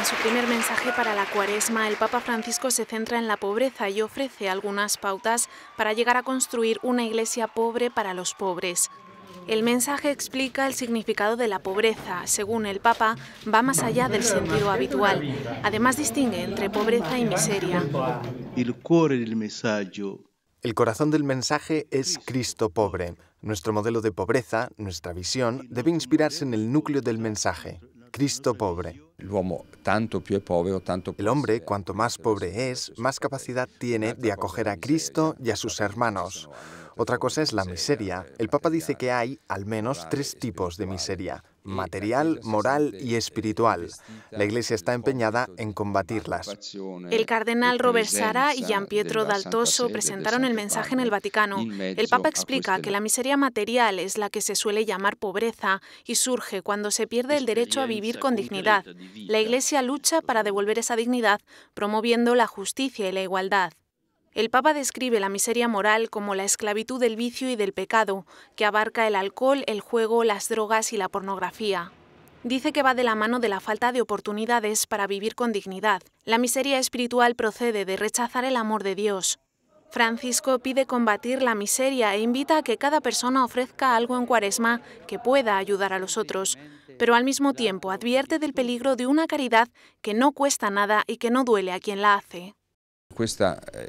En su primer mensaje para la cuaresma, el Papa Francisco se centra en la pobreza y ofrece algunas pautas para llegar a construir una iglesia pobre para los pobres. El mensaje explica el significado de la pobreza. Según el Papa, va más allá del sentido habitual. Además, distingue entre pobreza y miseria. El corazón del mensaje es Cristo pobre. Nuestro modelo de pobreza, nuestra visión, debe inspirarse en el núcleo del mensaje, Cristo pobre. El hombre, cuanto más pobre es, más capacidad tiene de acoger a Cristo y a sus hermanos. Otra cosa es la miseria. El Papa dice que hay al menos tres tipos de miseria material, moral y espiritual. La Iglesia está empeñada en combatirlas. El cardenal Robert Sara y Gian Pietro Daltoso presentaron el mensaje en el Vaticano. El Papa explica que la miseria material es la que se suele llamar pobreza y surge cuando se pierde el derecho a vivir con dignidad. La Iglesia lucha para devolver esa dignidad promoviendo la justicia y la igualdad. El Papa describe la miseria moral como la esclavitud del vicio y del pecado, que abarca el alcohol, el juego, las drogas y la pornografía. Dice que va de la mano de la falta de oportunidades para vivir con dignidad. La miseria espiritual procede de rechazar el amor de Dios. Francisco pide combatir la miseria e invita a que cada persona ofrezca algo en cuaresma que pueda ayudar a los otros, pero al mismo tiempo advierte del peligro de una caridad que no cuesta nada y que no duele a quien la hace. Eh,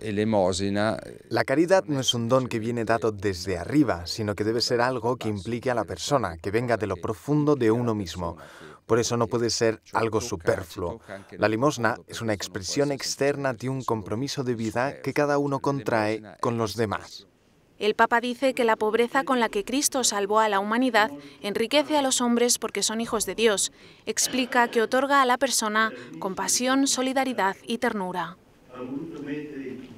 eh, la caridad no es un don que viene dado desde arriba, sino que debe ser algo que implique a la persona, que venga de lo profundo de uno mismo. Por eso no puede ser algo superfluo. La limosna es una expresión externa de un compromiso de vida que cada uno contrae con los este demás. El Papa dice que la pobreza con la que Cristo salvó a la humanidad enriquece a los hombres porque son hijos de Dios. Explica que otorga a la persona compasión, solidaridad y ternura. hanno voluto mettere